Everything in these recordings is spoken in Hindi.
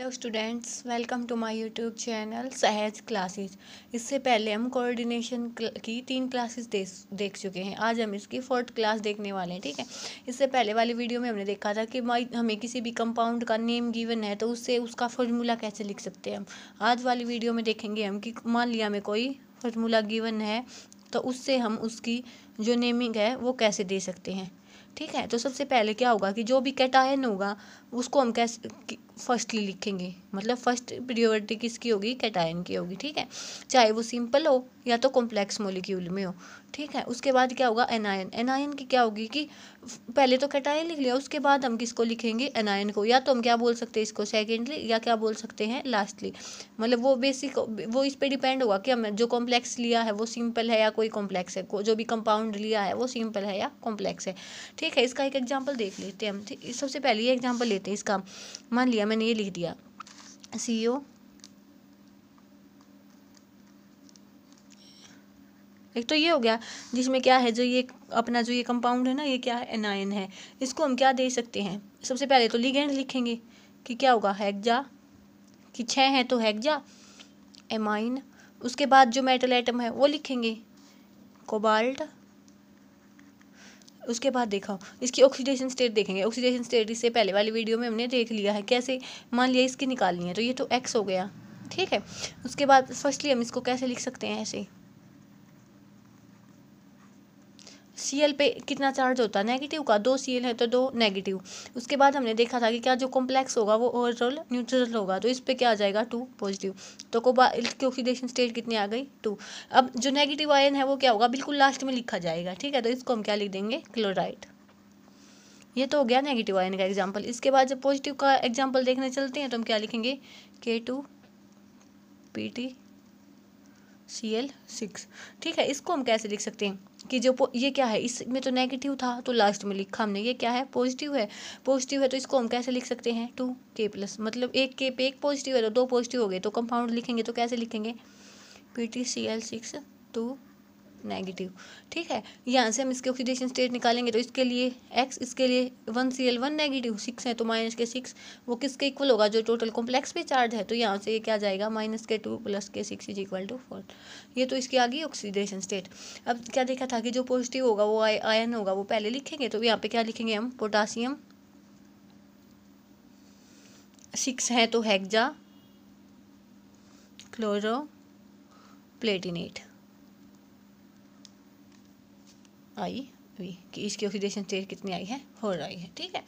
Hello students welcome to my YouTube channel Sahaj classes इससे पहले हम कोऑर्डिनेशन की तीन क्लासेस देख चुके हैं आज हम इसकी फोर्थ क्लास देखने वाले हैं ठीक है इससे पहले वाली वीडियो में हमने देखा था कि हमें किसी भी कंपाउंड का नेम गिवन है तो उससे उसका फॉर्मूला कैसे लिख सकते हैं हम आज वाली वीडियो में देखेंगे हम कि मान लिया हमें कोई फार्मूला गिवन है तो उससे हम उसकी जो नेमिंग है वो कैसे दे सकते हैं ठीक है तो सबसे पहले क्या होगा कि जो भी कैटायन होगा उसको हम कैसे फर्स्टली लिखेंगे मतलब फर्स्ट प्रियोरिटी किसकी होगी कैटायन की होगी ठीक है चाहे वो सिंपल हो या तो कॉम्प्लेक्स मोलिक्यूल में हो ठीक है उसके बाद क्या होगा एनायन एनायन की क्या होगी कि पहले तो कैटायन लिख लिया उसके बाद हम किसको लिखेंगे एनायन को या तो हम क्या बोल सकते हैं इसको सेकेंडली या क्या बोल सकते हैं लास्टली मतलब वो बेसिक वो इस पर डिपेंड होगा कि हम जो कॉम्प्लेक्स लिया है वो सिंपल है या कोई कॉम्प्लेक्स है जो भी कंपाउंड लिया है वो सिंपल है या कॉम्प्लेक्स है ठीक है इसका एक एग्जाम्पल देख लेते हैं हम सबसे पहले ये एग्जाम्पल लेते हैं इसका मान लिया मैंने ये लिख दिया सी ओ एक तो ये हो गया जिसमें क्या है जो ये अपना जो ये कंपाउंड है ना ये क्या है एनायन है इसको हम क्या दे सकते हैं सबसे पहले तो लिगेंड लिखेंगे कि क्या होगा हैगजा कि छः हैं तो हैगजा एमाइन उसके बाद जो मेटल एटम है वो लिखेंगे कोबाल्ट उसके बाद देखा इसकी ऑक्सीडेशन स्टेट देखेंगे ऑक्सीडेशन स्टेट इससे पहले वाली वीडियो में हमने देख लिया है कैसे मान लिया इसकी निकालनी है तो ये तो एक्स हो गया ठीक है उसके बाद फर्स्टली हम इसको कैसे लिख सकते हैं ऐसे सी एल पे कितना चार्ज होता है नेगेटिव का दो सी एल है तो दो नेगेटिव उसके बाद हमने देखा था कि क्या जो कॉम्प्लेक्स होगा वो ओवरऑल न्यूट्रल होगा तो इस पर क्या आ जाएगा टू पॉजिटिव तो कोबाल्ट ऑक्सीडेशन स्टेट कितनी आ गई टू अब जो नेगेटिव आयन है वो क्या होगा बिल्कुल लास्ट में लिखा जाएगा ठीक है तो इसको हम क्या लिख देंगे क्लोराइड ये तो हो गया नेगेटिव आयन का एग्जाम्पल इसके बाद जब पॉजिटिव का एग्जाम्पल देखने चलते हैं तो हम क्या लिखेंगे K two P T C L six ठीक है इसको हम कैसे लिख सकते हैं कि जो ये क्या है इसमें तो नेगेटिव था तो लास्ट में लिखा हमने ये क्या है पॉजिटिव है पॉजिटिव है तो इसको हम कैसे लिख सकते हैं टू के प्लस मतलब एक के पे एक पॉजिटिव है तो दो पॉजिटिव हो गए तो कंपाउंड लिखेंगे तो कैसे लिखेंगे P T C L six two negative ठीक है यहाँ से हम इसके ऑक्सीडेशन स्टेट निकालेंगे तो इसके लिए एक्स इसके लिए one C L one negative six है तो माइनस के सिक्स वो किसके इक्वल होगा जो टोटल कॉम्प्लेक्स पे चार्ज है तो यहाँ से ये क्या जाएगा माइनस के टू प्लस के six is equal to four ये तो इसकी आ गई ऑक्सीडेशन स्टेट अब क्या देखा था कि जो पॉजिटिव होगा वो आयन होगा वो पहले लिखेंगे तो यहाँ पे क्या लिखेंगे हम पोटासियम सिक्स है तो hexachloroplatinate I V कि इसकी ऑक्सीडेशन स्टेट कितनी आई है हो रही है ठीक है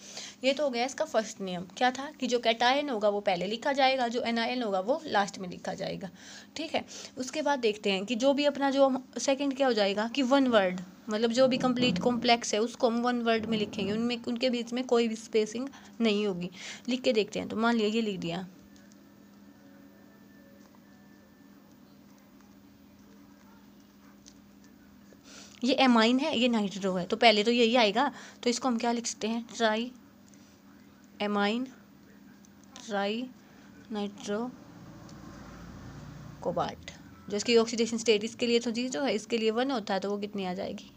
ये तो हो गया इसका फर्स्ट नियम क्या था कि जो कैटायन होगा वो पहले लिखा जाएगा जो एनायन होगा वो लास्ट में लिखा जाएगा ठीक है उसके बाद देखते हैं कि जो भी अपना जो सेकंड क्या हो जाएगा कि वन वर्ड मतलब जो भी कंप्लीट कॉम्प्लेक्स है उसको हम वन वर्ड में लिखेंगे उनमें उनके बीच में कोई भी स्पेसिंग नहीं होगी लिख के देखते हैं तो मान लिया ये लिख दिया ये एमाइन है ये नाइट्रो है तो पहले तो यही आएगा तो इसको हम क्या लिख सकते हैं try amine trinitro cobalt जो इसकी ऑक्सीडेशन स्टेट इसके लिए तो जी जो है इसके लिए वन होता है तो वो कितनी आ जाएगी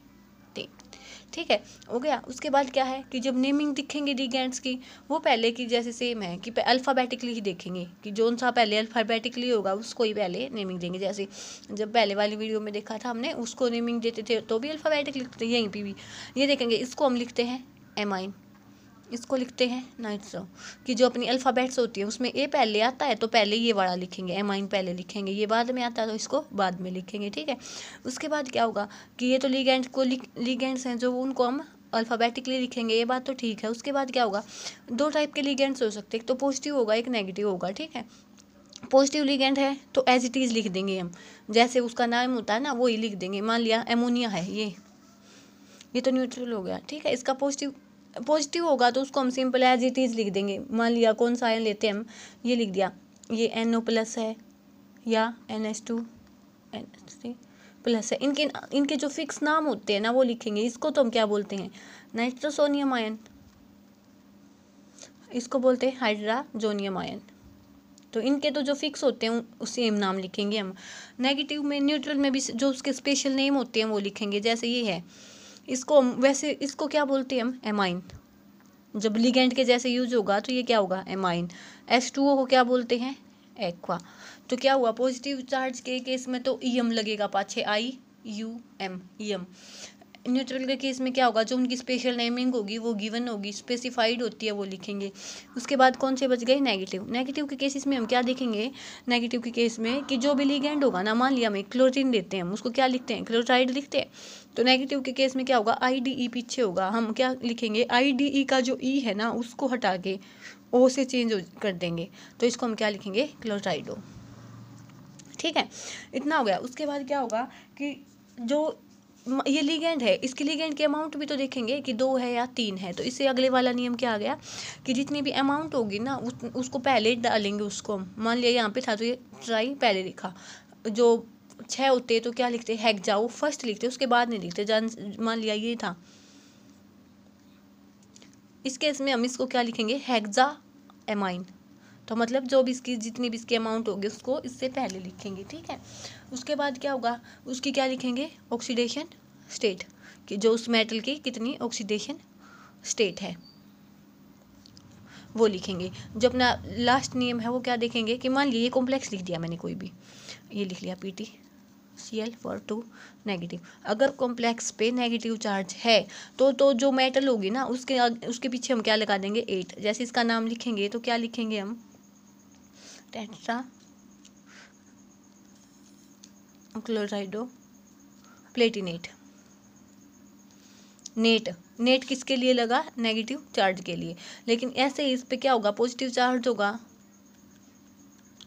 ठीक है हो गया उसके बाद क्या है कि जब नेमिंग दिखेंगे लिगेंड्स की वो पहले की जैसे सेम है कि अल्फ़ाबेटिकली ही देखेंगे कि जोन सा पहले अल्फ़ाबेटिकली होगा उसको ही पहले नेमिंग देंगे जैसे जब पहले वाली वीडियो में देखा था हमने उसको नेमिंग देते थे तो भी अल्फ़ाबेटिक लिखते यहीं पर भी ये देखेंगे इसको हम लिखते हैं एमाइन इसको लिखते हैं नाइट सो कि जो अपनी अल्फ़ाबेट्स होती है उसमें ए पहले आता है तो पहले ये वाला लिखेंगे एम आइन पहले लिखेंगे ये बाद में आता है तो इसको बाद में लिखेंगे ठीक है उसके बाद क्या होगा कि ये तो लीगेंट को लीगेंट्स हैं जो उनको हम अल्फ़ाबेटिकली लिखेंगे ये बात तो ठीक है उसके बाद क्या होगा दो टाइप के लीगेंट्स हो सकते हैं एक तो पॉजिटिव होगा एक नेगेटिव होगा ठीक है पॉजिटिव लीगेंट है तो एज इट इज़ लिख देंगे हम जैसे उसका नाम होता है ना वो ही लिख देंगे मान लिया एमोनिया है ये ये तो न्यूट्रल हो गया ठीक है इसका पॉजिटिव पॉजिटिव होगा तो उसको हम सिंपल एज इट इज़ लिख देंगे मान लिया कौन सा आयन लेते हैं हम ये लिख दिया ये एन ओ प्लस है या N S two N S three plus है इनके इनके जो फिक्स नाम होते हैं ना वो लिखेंगे इसको तो हम क्या बोलते हैं नाइट्रोसोनियम आयन इसको बोलते हैं हाइड्राजोनियम आयन तो इनके तो जो फिक्स होते हैं सेम नाम लिखेंगे हम नेगेटिव में न्यूट्रल में भी जो उसके स्पेशल नेम होते हैं वो लिखेंगे जैसे ये है इसको वैसे इसको क्या बोलते हैं हम एमाइन जब लिगेंड के जैसे यूज होगा तो ये क्या होगा एमाइन एस टू ओ को क्या बोलते हैं एक्वा तो क्या हुआ पॉजिटिव चार्ज के केस में तो ई e एम लगेगा पाछे I U M E M neutral के केस में क्या होगा जो उनकी स्पेशल नेमिंग होगी वो गिवन होगी स्पेसिफाइड होती है वो लिखेंगे उसके बाद कौन से बच गए नेगेटिव नेगेटिव के केसेस में हम क्या देखेंगे नेगेटिव के केस में कि जो भी लीगेंड होगा ना मान लिया हमें क्लोरीन देते हैं हम उसको क्या लिखते हैं क्लोराइड लिखते हैं तो नेगेटिव के केस में क्या होगा आई डी ई पीछे होगा हम क्या लिखेंगे आई डी ई का जो ई e है ना उसको हटा के ओ से चेंज कर देंगे तो इसको हम क्या लिखेंगे क्लोराइडो ठीक है इतना हो गया उसके बाद क्या होगा कि जो ये लीगेंड है इसके लीगेंड के अमाउंट भी तो देखेंगे कि दो है या तीन है तो इससे अगले वाला नियम क्या आ गया कि जितनी भी अमाउंट होगी ना उस, उसको पहले डालेंगे उसको मान लिया यहाँ पे था तो ये ट्राई पहले लिखा जो छः होते तो क्या लिखते हैक जाओ फर्स्ट लिखते उसके बाद नहीं लिखते जान मान लिया ये था इस केस में हम इसको क्या लिखेंगे हैगजा एमाइन तो मतलब जो भी इसकी जितनी भी इसकी अमाउंट होगी उसको इससे पहले लिखेंगे ठीक है उसके बाद क्या होगा उसकी क्या लिखेंगे ऑक्सीडेशन स्टेट कि जो उस मेटल की कितनी ऑक्सीडेशन स्टेट है वो लिखेंगे जो अपना लास्ट नियम है वो क्या देखेंगे कि मान लीजिए कॉम्प्लेक्स लिख दिया मैंने कोई भी ये लिख लिया P T C L four two negative अगर कॉम्प्लेक्स पे नेगेटिव चार्ज है तो तो जो मेटल होगी ना उसके उसके पीछे हम क्या लगा देंगे एट जैसे इसका नाम लिखेंगे तो क्या लिखेंगे हम टेट्रा क्लोराइडो प्लेटिनेट नेट नेट किसके लिए लगा नेगेटिव चार्ज के लिए लेकिन ऐसे ही इस पर क्या होगा पॉजिटिव चार्ज होगा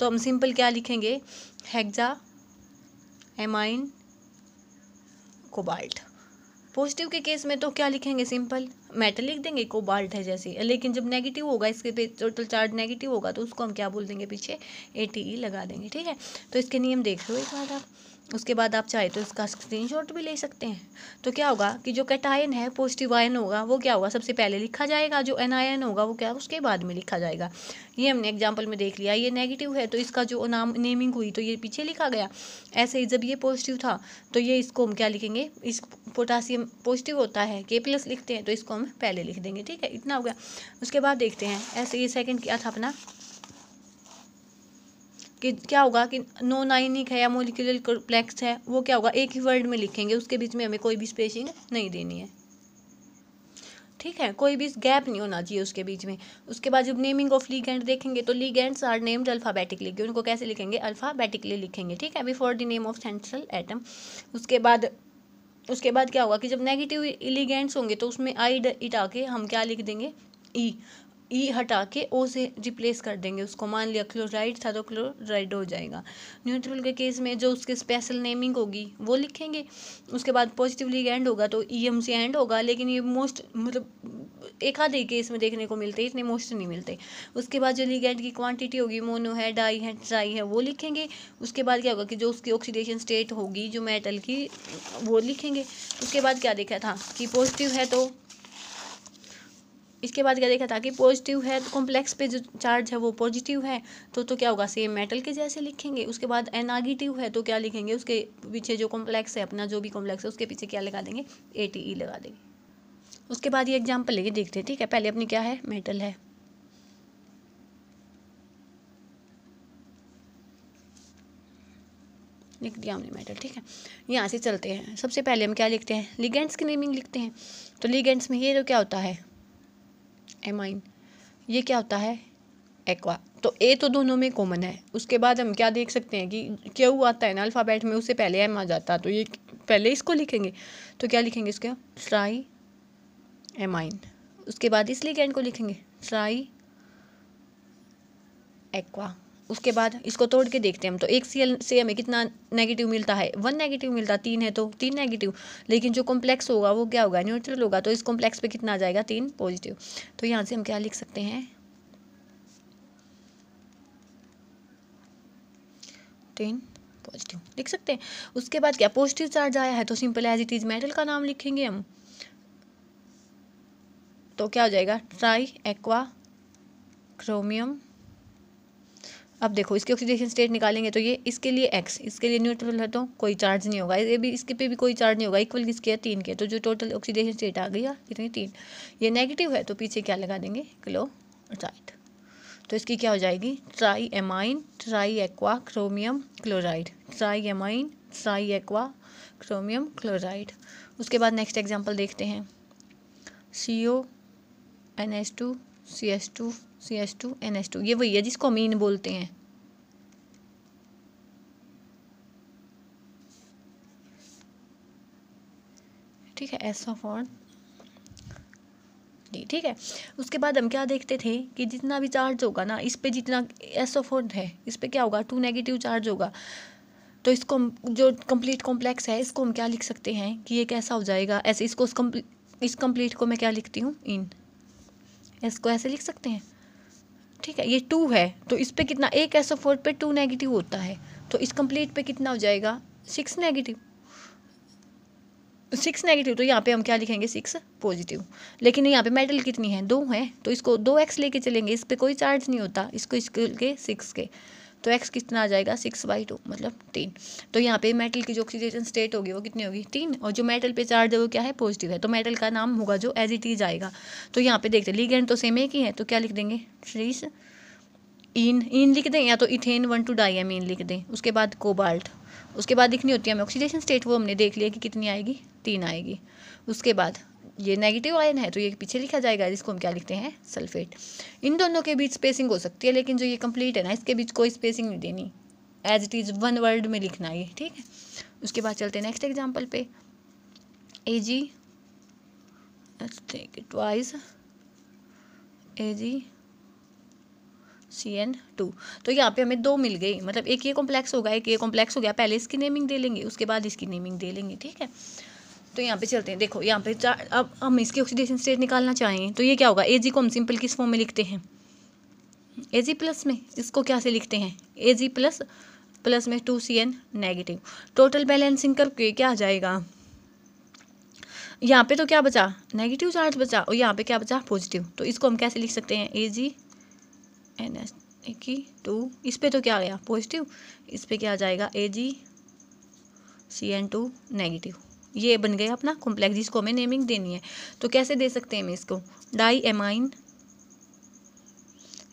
तो हम सिंपल क्या लिखेंगे हेक्जा एमाइन कोबाल्ट पॉजिटिव के केस में तो क्या लिखेंगे सिंपल मेटल लिख देंगे कोबाल्ट है जैसे लेकिन जब नेगेटिव होगा इसके पे टोटल चार्ज नेगेटिव होगा तो उसको हम क्या बोल देंगे पीछे ए e लगा देंगे ठीक है तो इसके नियम देख लो एक बार आप उसके बाद आप चाहे तो इसका स्क्रीनशॉट भी ले सकते हैं तो क्या होगा कि जो कैटायन है पॉजिटिव आयन होगा वो क्या होगा सबसे पहले लिखा जाएगा जो एनायन होगा वो क्या उसके बाद में लिखा जाएगा ये हमने एग्जाम्पल में देख लिया ये नेगेटिव है तो इसका जो नाम नेमिंग हुई तो ये पीछे लिखा गया ऐसे ही जब ये पॉजिटिव था तो ये इसको हम क्या लिखेंगे इस पोटासियम पॉजिटिव होता है के प्लस लिखते हैं तो इसको हम पहले लिख देंगे ठीक है इतना हो गया उसके बाद देखते हैं ऐसे ये सेकेंड क्या था अपना कि क्या होगा कि नॉन आइनिक है या मोलिकुलर कॉम्प्लेक्स है वो क्या होगा एक ही वर्ड में लिखेंगे उसके बीच में हमें कोई भी स्पेसिंग नहीं देनी है ठीक है कोई भी गैप नहीं होना चाहिए उसके बीच में उसके बाद जब नेमिंग ऑफ लीगेंड देखेंगे तो लीगेंड्स आर नेम्ड अल्फ़ाबेटिकली उनको कैसे लिखेंगे अल्फ़ाबेटिकली लिखेंगे ठीक है before the name of central atom उसके बाद उसके बाद क्या होगा कि जब नेगेटिव इलीगेंट्स होंगे तो उसमें आई इटा के हम क्या लिख देंगे ई e. ई e हटा के ओ से रिप्लेस कर देंगे उसको मान लिया क्लोराइड था तो क्लोराइड हो जाएगा न्यूट्रल के केस में जो उसके स्पेशल नेमिंग होगी वो लिखेंगे उसके बाद पॉजिटिवली एंड होगा तो ई एम से एंड होगा लेकिन ये मोस्ट मतलब एक आधे केस में देखने को मिलते इतने मोस्ट नहीं मिलते उसके बाद जो लिगेंड की क्वांटिटी होगी मोनो है डाई है ट्राई है वो लिखेंगे उसके बाद क्या होगा कि जो उसकी ऑक्सीडेशन स्टेट होगी जो मेटल की वो लिखेंगे उसके बाद क्या देखा था कि पॉजिटिव है तो इसके बाद क्या देखा था कि पॉजिटिव है तो कॉम्प्लेक्स पे जो चार्ज है वो पॉजिटिव है तो तो क्या होगा सेम मेटल के जैसे लिखेंगे उसके बाद एनागेटिव है तो क्या लिखेंगे उसके पीछे जो कॉम्प्लेक्स है अपना जो भी कॉम्प्लेक्स है उसके पीछे क्या लगा देंगे ए टी ई लगा देंगे उसके बाद ये एग्जाम्पल लेके देखते हैं ठीक है पहले अपनी क्या है मेटल है लिख दिया हमने मेटल ठीक है यहाँ से चलते हैं सबसे पहले हम क्या लिखते हैं लिगेंट्स की नेमिंग लिखते हैं तो लिगेंट्स में ये तो क्या होता है एमाइन ये क्या होता है एक्वा तो ए तो दोनों में कॉमन है उसके बाद हम क्या देख सकते हैं कि क्यों आता है ना अल्फ़ाबेट में उससे पहले एम आ जाता तो ये पहले इसको लिखेंगे तो क्या लिखेंगे इसके ट्राई एमाइन उसके बाद इस लिगेंड को लिखेंगे ट्राई एक्वा उसके बाद इसको तोड़ के देखते हैं हम तो एक सी एल से हमें कितना नेगेटिव मिलता है वन नेगेटिव मिलता है तीन है तो तीन नेगेटिव लेकिन जो कॉम्प्लेक्स होगा वो क्या होगा न्यूट्रल होगा तो इस कॉम्प्लेक्स पे कितना आ जाएगा तीन पॉजिटिव तो यहाँ से हम क्या लिख सकते हैं तीन पॉजिटिव लिख सकते हैं उसके बाद क्या पॉजिटिव चार्ज आया है तो simple as it is metal का नाम लिखेंगे हम तो क्या हो जाएगा ट्राई एक्वा क्रोमियम अब देखो इसकी ऑक्सीडेशन स्टेट निकालेंगे तो ये इसके लिए एक्स इसके लिए न्यूट्रल है तो कोई चार्ज नहीं होगा ये भी इसके पे भी कोई चार्ज नहीं होगा इक्वल किसके है तीन के तो जो टोटल ऑक्सीडेशन स्टेट आ गई है कितनी तीन ये नेगेटिव है तो पीछे क्या लगा देंगे क्लो राइट तो इसकी क्या हो जाएगी tri amine tri aqua chromium chloride tri amine tri aqua chromium chloride उसके बाद नेक्स्ट एग्जाम्पल देखते हैं C O N S two C S two C S two N S two ये वही है जिसको अमीन बोलते हैं ठीक है ऑफ ऑन जी ठीक है उसके बाद हम क्या देखते थे कि जितना भी चार्ज होगा ना इस पे जितना एस ऑफ ऑन है इस पे क्या होगा टू नेगेटिव चार्ज होगा तो इसको हम जो कंप्लीट कॉम्प्लेक्स है इसको हम क्या लिख सकते हैं कि ये कैसा हो जाएगा ऐसे इसको इस कंप्लीट को मैं क्या लिखती हूँ इन इसको ऐसे लिख सकते हैं ठीक है ये टू है तो इस पर कितना एक फोर पर टू नेगेटिव होता है तो इस कंप्लीट पे कितना हो जाएगा सिक्स नेगेटिव सिक्स नेगेटिव तो यहाँ पे हम क्या लिखेंगे सिक्स पॉजिटिव लेकिन यहाँ पे मेटल कितनी है दो है तो इसको दो एक्स लेके चलेंगे इस पर कोई चार्ज नहीं होता इसको इसके सिक्स के तो एक्स कितना आ जाएगा सिक्स बाई टू मतलब तीन तो यहाँ पे मेटल की जो ऑक्सीडेशन स्टेट होगी वो कितनी होगी तीन और जो मेटल पे चार्ज है वो क्या है पॉजिटिव है तो मेटल का नाम होगा जो एज इट इज आएगा तो यहाँ पे देखते लीगेंड तो सेम एक ही है तो क्या लिख देंगे ट्रीस इन इन लिख दें या तो इथेन वन टू डाइमीन लिख दें उसके बाद कोबाल्ट उसके बाद लिखनी होती है हमें ऑक्सीडेशन स्टेट वो हमने देख लिया कि कितनी आएगी तीन आएगी उसके बाद ये नेगेटिव आयन है तो ये पीछे लिखा जाएगा इसको हम क्या लिखते हैं सल्फेट इन दोनों के बीच स्पेसिंग हो सकती है लेकिन जो ये कंप्लीट है ना इसके बीच कोई स्पेसिंग नहीं देनी as it is one word में लिखना ये ठीक है उसके बाद चलते हैं नेक्स्ट एग्जाम्पल पे A G twice A G C N two तो यहाँ पे हमें दो मिल गई मतलब एक ये कॉम्प्लेक्स होगा एक ये कॉम्प्लेक्स हो गया पहले इसकी नेमिंग दे लेंगे उसके बाद इसकी नेमिंग दे लेंगे ठीक है तो यहाँ पे चलते हैं देखो यहाँ पे चार अब हम इसके ऑक्सीडेशन स्टेट निकालना चाहें तो ये क्या होगा ए जी को हम सिंपल किस फॉर्म में लिखते हैं ए जी प्लस में इसको क्या से लिखते हैं ए जी प्लस प्लस में two C N negative total balancing करके क्या आ जाएगा यहाँ पे तो क्या बचा नेगेटिव चार्ज बचा और यहाँ पे क्या बचा पॉजिटिव तो इसको हम कैसे लिख सकते हैं ए जी एन एस की टू इस पर तो क्या आ गया पॉजिटिव इस पर क्या आ जाएगा A G C N two negative ये बन गया अपना कॉम्प्लेक्स जिसको हमें नेमिंग देनी है तो कैसे दे सकते हैं हम इसको डाई एमाइन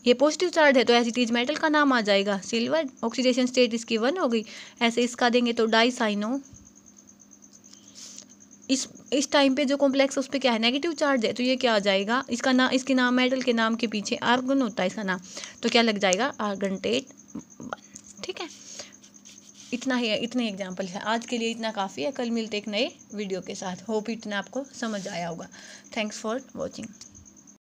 ये पॉजिटिव चार्ज है तो ऐसी चीज मेटल का नाम आ जाएगा सिल्वर ऑक्सीडेशन स्टेट इसकी वन हो गई ऐसे इसका देंगे तो डाई साइनो इस इस टाइम पे जो कॉम्प्लेक्स है उस पर क्या है नेगेटिव चार्ज है तो ये क्या आ जाएगा इसका नाम इसके नाम मेटल के नाम के पीछे आर्गन होता है इसका नाम तो क्या लग जाएगा आर्गन टेट वन ठीक है इतना ही इतने एग्जाम्पल है आज के लिए इतना काफ़ी है कल मिलते एक नए वीडियो के साथ होप इतना आपको समझ आया होगा थैंक्स फॉर वॉचिंग